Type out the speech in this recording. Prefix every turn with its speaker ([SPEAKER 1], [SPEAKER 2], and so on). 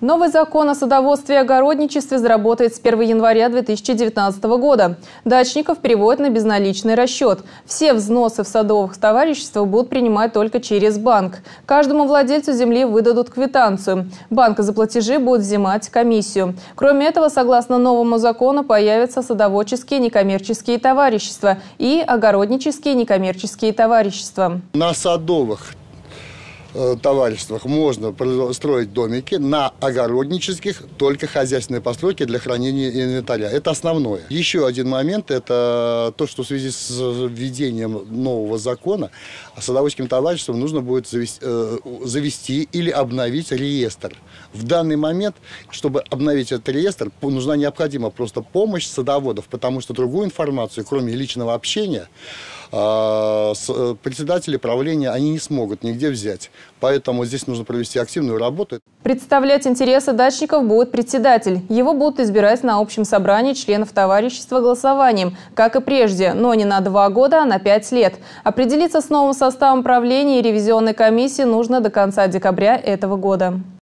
[SPEAKER 1] Новый закон о садоводстве и огородничестве заработает с 1 января 2019 года. Дачников переводят на безналичный расчет. Все взносы в садовых товариществах будут принимать только через банк. Каждому владельцу земли выдадут квитанцию. Банк за платежи будет взимать комиссию. Кроме этого, согласно новому закону, появятся садоводческие некоммерческие товарищества и огороднические некоммерческие товарищества.
[SPEAKER 2] На садовых Э, товариществах можно строить домики на огороднических, только хозяйственные постройки для хранения инвентаря. Это основное. Еще один момент – это то, что в связи с введением нового закона садоводческим товариществам нужно будет завести, э, завести или обновить реестр. В данный момент, чтобы обновить этот реестр, нужна необходима просто помощь садоводов, потому что другую информацию, кроме личного общения, а, э, председатели правления они не смогут нигде взять. Поэтому здесь нужно провести активную работу.
[SPEAKER 1] Представлять интересы дачников будет председатель. Его будут избирать на общем собрании членов товарищества голосованием, как и прежде, но не на два года, а на пять лет. Определиться с новым составом правления и ревизионной комиссии нужно до конца декабря этого года.